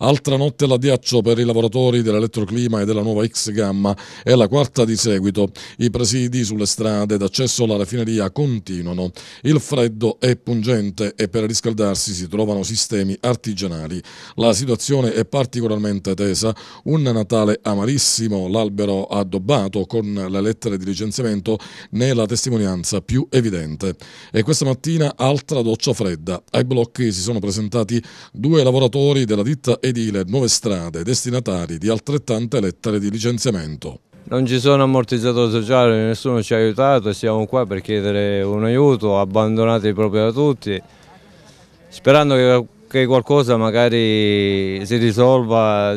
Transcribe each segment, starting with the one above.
Altra notte alla ghiaccio per i lavoratori dell'elettroclima e della nuova X Gamma è la quarta di seguito. I presidi sulle strade d'accesso alla raffineria continuano. Il freddo è pungente e per riscaldarsi si trovano sistemi artigianali. La situazione è particolarmente tesa. Un Natale amarissimo, l'albero addobbato con le lettere di licenziamento ne è la testimonianza più evidente. E questa mattina altra doccia fredda. Ai blocchi si sono presentati due lavoratori della ditta edile nuove strade destinatari di altrettante lettere di licenziamento. Non ci sono ammortizzatori sociali, nessuno ci ha aiutato, siamo qua per chiedere un aiuto, abbandonati proprio da tutti, sperando che, che qualcosa magari si risolva,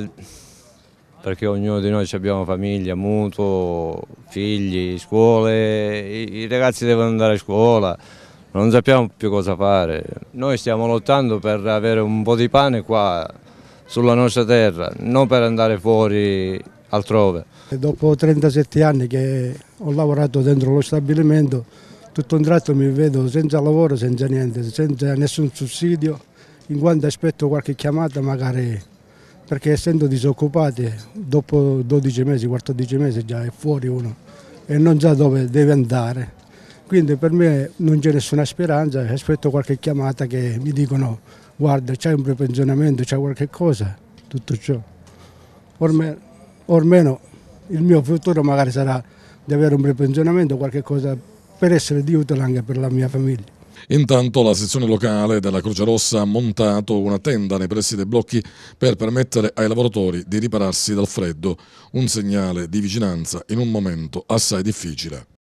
perché ognuno di noi abbiamo famiglia, mutuo, figli, scuole, i, i ragazzi devono andare a scuola, non sappiamo più cosa fare. Noi stiamo lottando per avere un po' di pane qua sulla nostra terra, non per andare fuori altrove. Dopo 37 anni che ho lavorato dentro lo stabilimento, tutto un tratto mi vedo senza lavoro, senza niente, senza nessun sussidio, in quanto aspetto qualche chiamata magari perché essendo disoccupati dopo 12 mesi, 14 mesi già è fuori uno e non sa dove deve andare. Quindi per me non c'è nessuna speranza, aspetto qualche chiamata che mi dicono guarda c'è un prepensionamento, c'è qualche cosa, tutto ciò. Ormai, ormeno il mio futuro magari sarà di avere un prepensionamento, qualche cosa per essere di utile anche per la mia famiglia. Intanto la sezione locale della Croce Rossa ha montato una tenda nei pressi dei blocchi per permettere ai lavoratori di ripararsi dal freddo, un segnale di vicinanza in un momento assai difficile.